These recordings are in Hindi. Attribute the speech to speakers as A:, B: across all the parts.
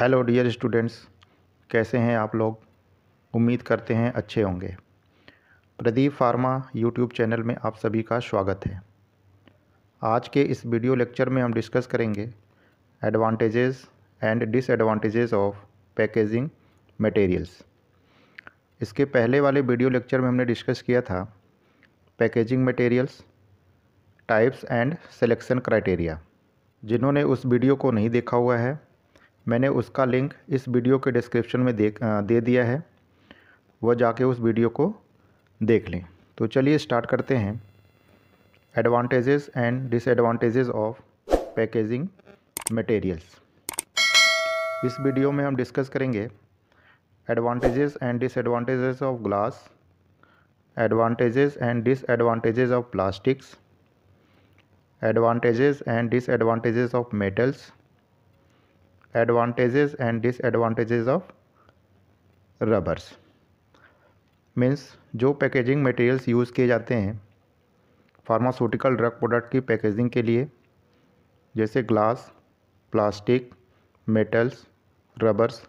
A: हेलो डियर स्टूडेंट्स कैसे हैं आप लोग उम्मीद करते हैं अच्छे होंगे प्रदीप फार्मा यूट्यूब चैनल में आप सभी का स्वागत है आज के इस वीडियो लेक्चर में हम डिस्कस करेंगे advantages and disadvantages of packaging materials इसके पहले वाले वीडियो लेक्चर में हमने डिस्कस किया था packaging materials types and selection criteria जिन्होंने उस वीडियो को नहीं देखा हुआ है मैंने उसका लिंक इस वीडियो के डिस्क्रिप्शन में दे दे दिया है वह जाके उस वीडियो को देख लें तो चलिए स्टार्ट करते हैं advantages and disadvantages of packaging materials इस वीडियो में हम डिस्कस करेंगे advantages and disadvantages of glass advantages and disadvantages of plastics advantages and disadvantages of metals advantages and disadvantages of rubbers means जो पैकेजिंग मटेरियल्स यूज़ किए जाते हैं फार्मास्यूटिकल ड्रग प्रोडक्ट की पैकेजिंग के लिए जैसे ग्लास प्लास्टिक मेटल्स रबर्स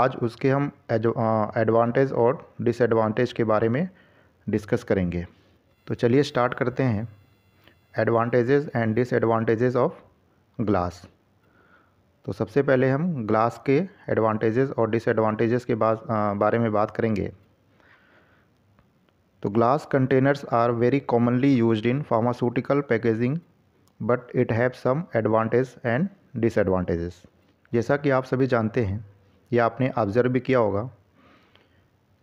A: आज उसके हम एडवांटेज और डिसएडवांटेज के बारे में डिस्कस करेंगे तो चलिए स्टार्ट करते हैं advantages and disadvantages of glass तो सबसे पहले हम ग्लास के एडवांटेजेस और डिसएडवांटेजेस के बाद बारे में बात करेंगे तो glass containers are very commonly use in pharmaceutical packaging but it have some advantage and disadvantages जैसा कि आप सभी जानते हैं या आपने ऑब्जर्व भी किया होगा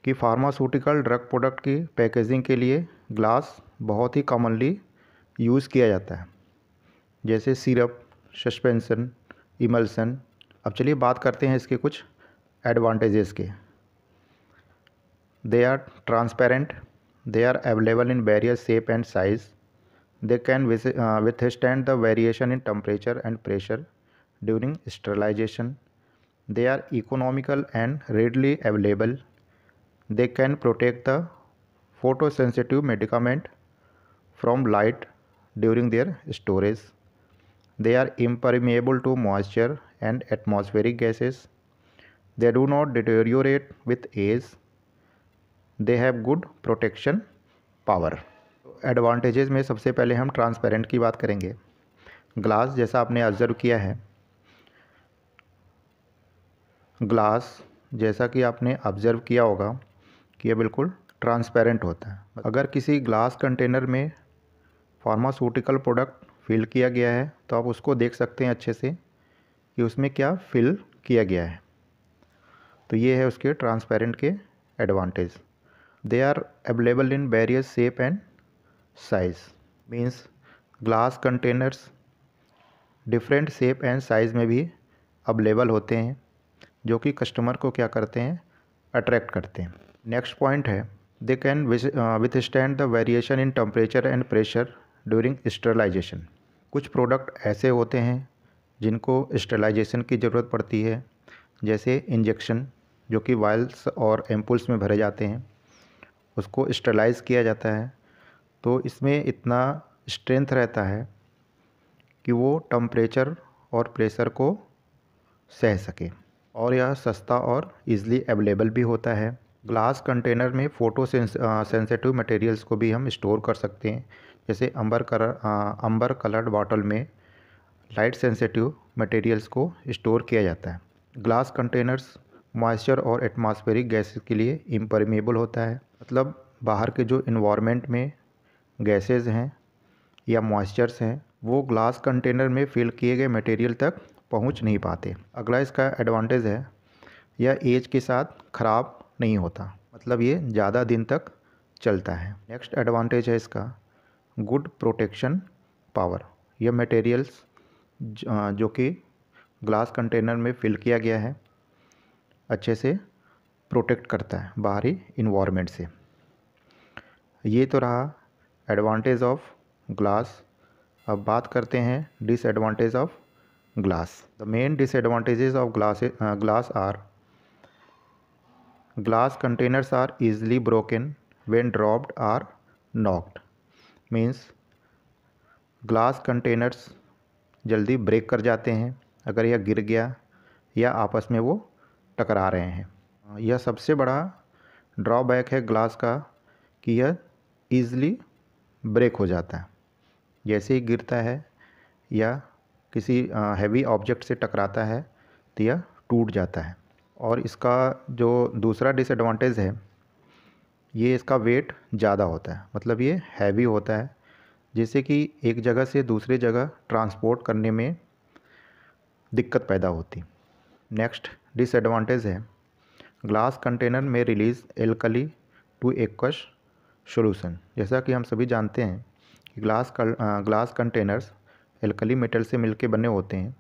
A: कि फार्मास्यूटिकल ड्रग प्रोडक्ट की पैकेजिंग के लिए ग्लास बहुत ही कॉमनली यूज़ किया जाता है जैसे सिरप सस्पेंसन इमल्सन अब चलिए बात करते हैं इसके कुछ एडवांटेजेस के they are transparent they are available in various shape and size they can withstand the variation in temperature and pressure during sterilization they are economical and readily available they can protect the photo sensitive medicament from light during their storage They are impermeable to moisture and atmospheric gases. They do not deteriorate with age. They have good protection power. Advantages में सबसे पहले हम ट्रांसपेरेंट की बात करेंगे ग्लास जैसा आपने ऑब्ज़र्व किया है ग्लास जैसा कि आपने ऑब्ज़र्व किया होगा कि यह बिल्कुल ट्रांसपेरेंट होता है अगर किसी ग्लास कंटेनर में फार्मास्यूटिकल प्रोडक्ट फिल किया गया है तो आप उसको देख सकते हैं अच्छे से कि उसमें क्या फिल किया गया है तो ये है उसके ट्रांसपेरेंट के advantage they are available in various shape and size means glass containers different shape and size में भी अवेलेबल होते हैं जो कि कस्टमर को क्या करते हैं अट्रैक्ट करते हैं नेक्स्ट पॉइंट है they can withstand the variation in temperature and pressure during sterilization कुछ प्रोडक्ट ऐसे होते हैं जिनको स्टेलाइजेशन की ज़रूरत पड़ती है जैसे इंजेक्शन जो कि वायल्स और एम्पुल्स में भरे जाते हैं उसको स्टेलाइज किया जाता है तो इसमें इतना स्ट्रेंथ रहता है कि वो टम्परेचर और प्रेशर को सह सके और यह सस्ता और इजीली अवेलेबल भी होता है ग्लास कंटेनर में फ़ोटो सेंसेटिव मटेरियल्स को भी हम स्टोर कर सकते हैं जैसे amber colour amber coloured bottle में लाइट सेंसिटिव मटेरियल्स को स्टोर किया जाता है ग्लास कंटेनर्स मॉइस्चर और एटमॉस्फेरिक गैसेस के लिए इम्परमेबल होता है मतलब बाहर के जो इन्वामेंट में गैसेज हैं या मॉइस्चर्स हैं वो ग्लास कंटेनर में फिल किए गए मटेरियल तक पहुंच नहीं पाते अगला इसका एडवांटेज है यह एज के साथ ख़राब नहीं होता मतलब ये ज़्यादा दिन तक चलता है नेक्स्ट एडवांटेज है इसका गुड प्रोटेक्शन पावर यह मटेरियल्स जो कि ग्लास कंटेनर में फिल किया गया है अच्छे से प्रोटेक्ट करता है बाहरी इन्वायरमेंट से ये तो रहा एडवांटेज ऑफ ग्लास अब बात करते हैं disadvantage of glass the main disadvantages of glass glass are glass containers are easily broken when dropped or knocked means glass containers जल्दी ब्रेक कर जाते हैं अगर यह गिर गया या आपस में वो टकरा रहे हैं यह सबसे बड़ा ड्रॉबैक है ग्लास का कि यह ईज़िली ब्रेक हो जाता है जैसे ही गिरता है या किसी हैवी ऑब्जेक्ट से टकराता है तो यह टूट जाता है और इसका जो दूसरा डिसएडवांटेज है ये इसका वेट ज़्यादा होता है मतलब ये हैवी होता है जिससे कि एक जगह से दूसरे जगह ट्रांसपोर्ट करने में दिक्कत पैदा होती नेक्स्ट डिसएडवांटेज है ग्लास कंटेनर में release alkali to aqueous solution जैसा कि हम सभी जानते हैं कि ग्लास कर, ग्लास कंटेनर्स एल्कली मेटल से मिलके बने होते हैं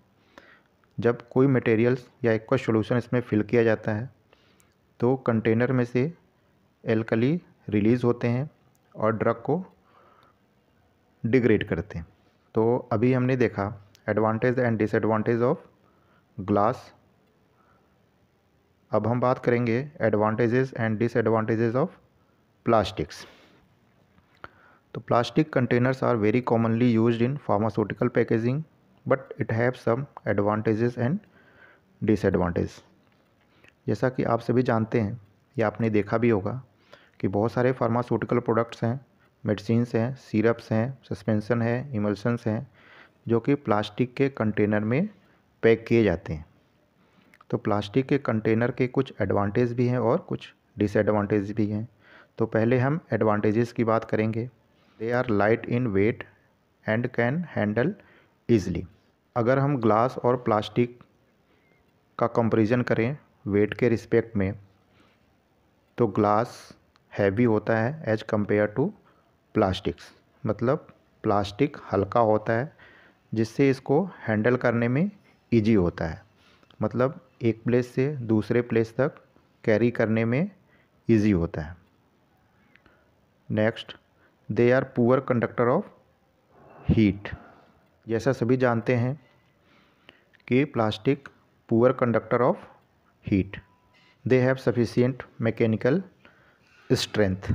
A: जब कोई मटेरियल्स या एक्वश सोलूसन इसमें फिल किया जाता है तो कंटेनर में से एल्कली रिलीज़ होते हैं और ड्रग को डिग्रेड करते हैं तो अभी हमने देखा advantage and disadvantage of glass अब हम बात करेंगे advantages and disadvantages of plastics तो plastic containers are very commonly used in pharmaceutical packaging but it have some advantages and disadvantage जैसा कि आप सभी जानते हैं या आपने देखा भी होगा कि बहुत सारे फार्मास्यूटिकल प्रोडक्ट्स हैं मेडिसिन हैं सिरप्स हैं सस्पेंसन है इमल्सन्स हैं जो कि प्लास्टिक के कंटेनर में पैक किए जाते हैं तो प्लास्टिक के कंटेनर के कुछ एडवांटेज भी हैं और कुछ डिसएडवांटेज भी हैं तो पहले हम एडवांटेजेस की बात करेंगे they are light in weight and can handle easily अगर हम ग्लास और प्लास्टिक का कंपेरिजन करें वेट के रिस्पेक्ट में तो ग्लास हैवी होता है एज कम्पेयर टू प्लास्टिक्स मतलब प्लास्टिक हल्का होता है जिससे इसको हैंडल करने में इजी होता है मतलब एक प्लेस से दूसरे प्लेस तक कैरी करने में इजी होता है next they are poor conductor of heat जैसा सभी जानते हैं कि plastic poor conductor of heat they have sufficient mechanical strength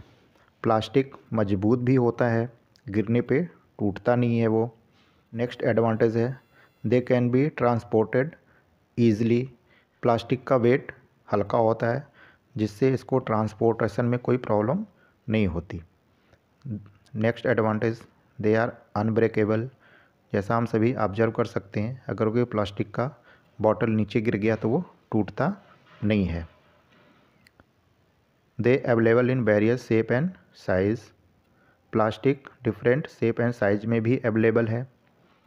A: plastic मजबूत भी होता है गिरने पे टूटता नहीं है वो नेक्स्ट एडवांटेज है they can be transported easily plastic का वेट हल्का होता है जिससे इसको ट्रांसपोर्टेशन में कोई प्रॉब्लम नहीं होती next advantage they are unbreakable जैसा हम सभी ऑब्जर्व कर सकते हैं अगर कोई प्लास्टिक का बॉटल नीचे गिर गया तो वो टूटता नहीं है they available in various shape and size plastic different shape and size में भी अवेलेबल है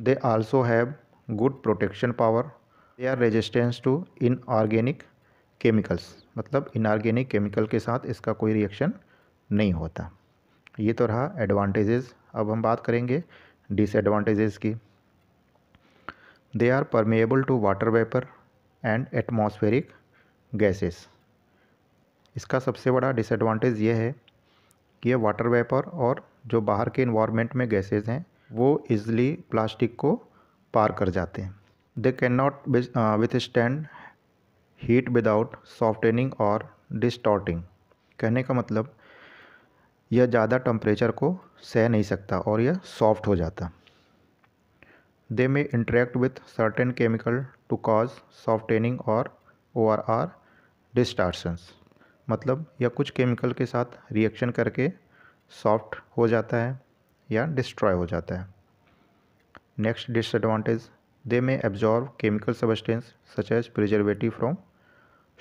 A: they also have good protection power they are resistance to inorganic chemicals मतलब इनऑर्गेनिक केमिकल के साथ इसका कोई रिएक्शन नहीं होता ये तो रहा एडवांटेजेस अब हम बात करेंगे डिसएडवांटेजेस की they are permeable to water vapour and atmospheric gases इसका सबसे बड़ा डिसएडवांटेज ये है कि ये वाटर वेपर और जो बाहर के इन्वामेंट में गैसेज हैं वो ईज़िली प्लास्टिक को पार कर जाते हैं they can not withstand heat without softening और डिस्टॉटिंग कहने का मतलब यह ज़्यादा टम्परेचर को सह नहीं सकता और यह सॉफ्ट हो जाता they may interact with certain chemical to cause softening और ओ आर आर डिस्टार्शंस मतलब या कुछ केमिकल के साथ रिएक्शन करके सॉफ्ट हो जाता है या डिस्ट्रॉय हो जाता है next disadvantage they may absorb chemical substance such as preservative from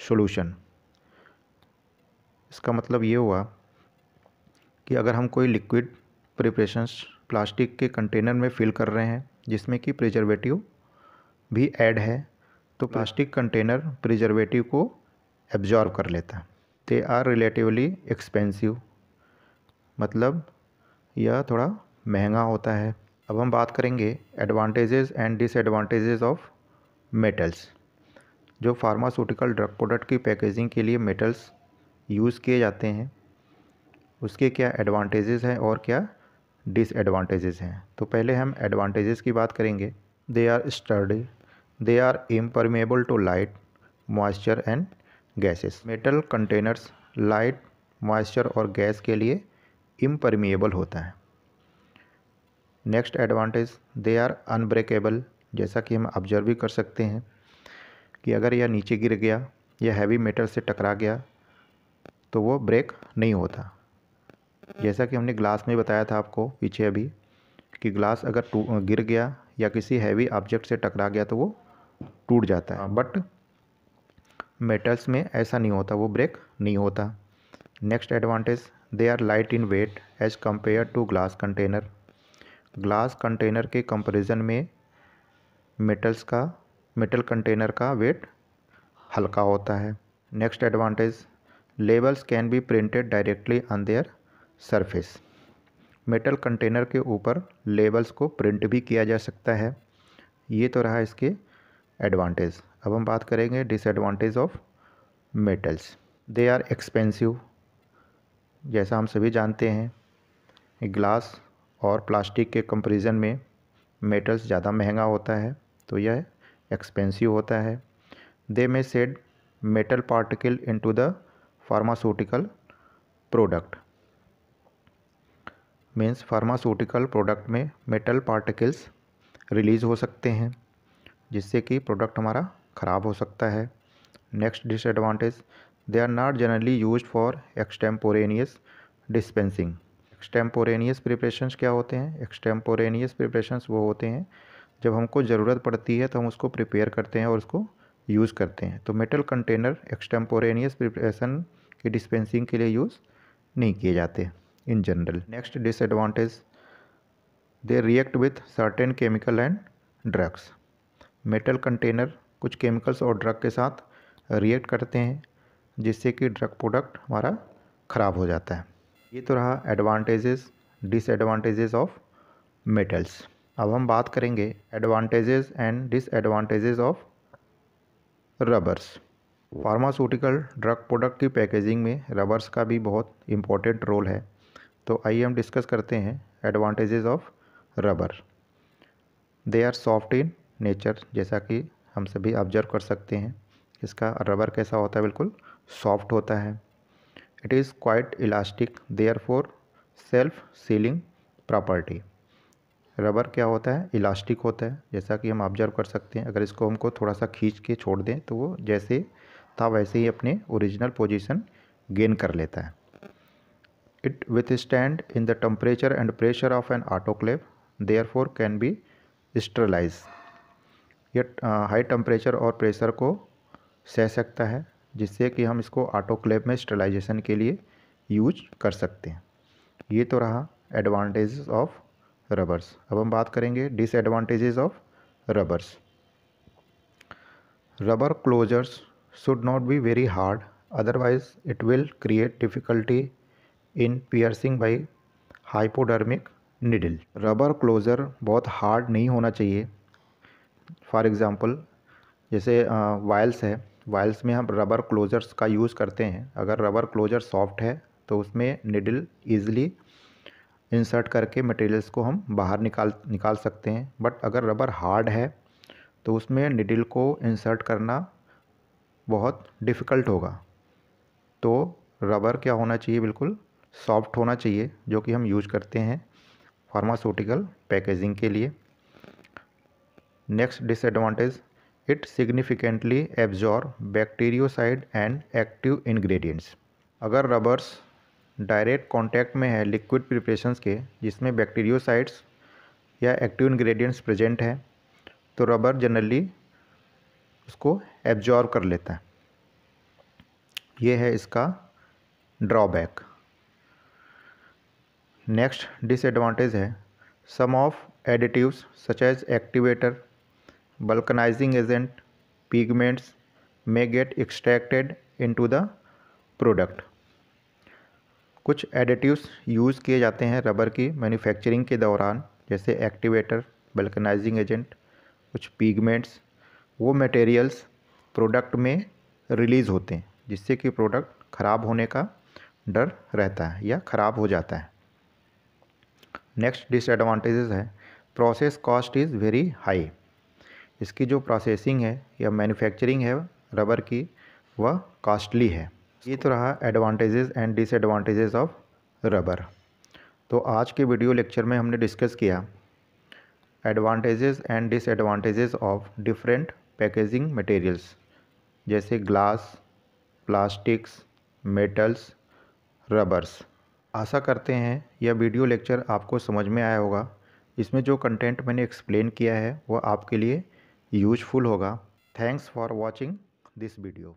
A: solution इसका मतलब ये हुआ कि अगर हम कोई लिक्विड प्रिपरेशंस प्लास्टिक के कंटेनर में फिल कर रहे हैं जिसमें कि प्रिजर्वेटिव भी ऐड है तो प्लास्टिक कंटेनर प्रिजर्वेटिव को एब्जॉर्व कर लेता है दे आर रिलेटिवली एक्सपेंसिव मतलब यह थोड़ा महंगा होता है अब हम बात करेंगे advantages and disadvantages of metals जो फार्मास्यूटिकल ड्रग प्रोडक्ट की पैकेजिंग के लिए मेटल्स यूज़ किए जाते हैं उसके क्या एडवांटेजेस हैं और क्या डिसएडवांटेजेस हैं तो पहले हम एडवांटेजेस की बात करेंगे they are sturdy they are impermeable to light moisture and gases metal containers light moisture और गैस के लिए इम्परमिएबल होता है next advantage they are unbreakable जैसा कि हम ऑब्जर्व भी कर सकते हैं कि अगर यह नीचे गिर गया या हैवी मेटल से टकरा गया तो वो ब्रेक नहीं होता जैसा कि हमने ग्लास में बताया था आपको पीछे अभी कि ग्लास अगर गिर गया या किसी हैवी ऑब्जेक्ट से टकरा गया तो वो टूट जाता है बट हाँ, मेटल्स में ऐसा नहीं होता वो ब्रेक नहीं होता next advantage they are light in weight as compare to glass container glass container के कंपेरिजन में मेटल्स का मेटल कंटेनर का वेट हल्का होता है next advantage labels can be printed directly on their surface metal container के ऊपर लेबल्स को प्रिंट भी किया जा सकता है ये तो रहा इसके एडवांटेज अब हम बात करेंगे disadvantage of metals they are expensive जैसा हम सभी जानते हैं ग्लास और प्लास्टिक के कंपेरिजन में मेटल्स ज़्यादा महंगा होता है तो यह एक्सपेंसिव होता है they may shed metal particle into the pharmaceutical product means pharmaceutical product में मेटल पार्टिकल्स रिलीज़ हो सकते हैं जिससे कि प्रोडक्ट हमारा ख़राब हो सकता है next disadvantage they are not generally use for extemporaneous dispensing extemporaneous preparations क्या होते हैं एक्सटेम्पोरेनियस प्रिपरेशंस वो होते हैं जब हमको ज़रूरत पड़ती है तो हम उसको प्रिपेयर करते हैं और उसको यूज़ करते हैं तो मेटल कंटेनर एक्सटेम्पोरेनियस प्रिपरेशन की डिस्पेंसिंग के लिए यूज़ नहीं किए जाते in general next disadvantage they react with certain chemical and drugs metal container कुछ केमिकल्स और ड्रग के साथ रिएक्ट करते हैं जिससे कि ड्रग प्रोडक्ट हमारा ख़राब हो जाता है ये तो रहा एडवांटेजेस डिसएडवांटेजेस ऑफ मेटल्स अब हम बात करेंगे advantages and disadvantages of rubbers pharmaceutical drug product की पैकेजिंग में रबर्स का भी बहुत इम्पोर्टेंट रोल है तो आइए हम डिस्कस करते हैं advantages of rubber they are soft in nature जैसा कि हम सभी ऑब्जर्व कर सकते हैं इसका रबर कैसा होता है बिल्कुल सॉफ्ट होता है it is quite elastic therefore self sealing property rubber क्या होता है इलास्टिक होता है जैसा कि हम ऑब्जर्व कर सकते हैं अगर इसको हमको थोड़ा सा खींच के छोड़ दें तो वो जैसे था वैसे ही अपने ओरिजिनल पोजिशन गेन कर लेता है it withstand in the temperature and pressure of an autoclave therefore can be sterilize ये हाई टेम्परेचर और प्रेशर को सह सकता है जिससे कि हम इसको आटोक्लेव में स्टलाइजेशन के लिए यूज कर सकते हैं ये तो रहा एडवांटेजेस ऑफ रबर्स अब हम बात करेंगे disadvantages of rubbers rubber closures should not be very hard otherwise it will create difficulty in piercing by hypodermic needle rubber closure बहुत हार्ड नहीं होना चाहिए फॉर एग्ज़ाम्पल जैसे वायल्स है वायल्स में हम रबर क्लोजर्स का यूज़ करते हैं अगर रबर क्लोजर सॉफ्ट है तो उसमें निडल ईज़िली इंसर्ट करके मटेरियल्स को हम बाहर निकाल निकाल सकते हैं बट अगर रबर हार्ड है तो उसमें निडल को इंसर्ट करना बहुत डिफ़िकल्ट होगा तो रबर क्या होना चाहिए बिल्कुल सॉफ्ट होना चाहिए जो कि हम यूज करते हैं फार्मास्यूटिकल पैकेजिंग के लिए next disadvantage it significantly absorb bactericide and active ingredients अगर रबर्स डायरेक्ट कॉन्टैक्ट में है लिक्विड प्रिपरेशन के जिसमें बैक्टीरियोसाइड्स या एक्टिव इन्ग्रीडियंट्स प्रजेंट हैं तो रबर जनरली उसको एब्जॉर्ब कर लेता है ये है इसका ड्रॉबैक नेक्स्ट डिसएडवांटेज है some of additives such as activator vulcanizing agent agent, may get extracted into the product कुछ एडिटिव्स यूज़ किए जाते हैं रबर की मैन्युफैक्चरिंग के दौरान जैसे एक्टिवेटर बल्कनाइजिंग एजेंट कुछ पिगमेंट्स वो मटेरियल्स प्रोडक्ट में रिलीज़ होते हैं जिससे कि प्रोडक्ट ख़राब होने का डर रहता है या ख़राब हो जाता है नेक्स्ट डिसएडवांटेजेस है process cost is very high इसकी जो प्रोसेसिंग है या मैन्युफैक्चरिंग है रबर की वह कास्टली है ये तो रहा advantages and disadvantages of rubber तो आज के वीडियो लेक्चर में हमने डिस्कस किया advantages and disadvantages of different packaging materials जैसे ग्लास प्लास्टिक्स मेटल्स रबर्स आशा करते हैं यह वीडियो लेक्चर आपको समझ में आया होगा इसमें जो कंटेंट मैंने एक्सप्लेन किया है वह आपके लिए यूजफुल होगा thanks for watching this video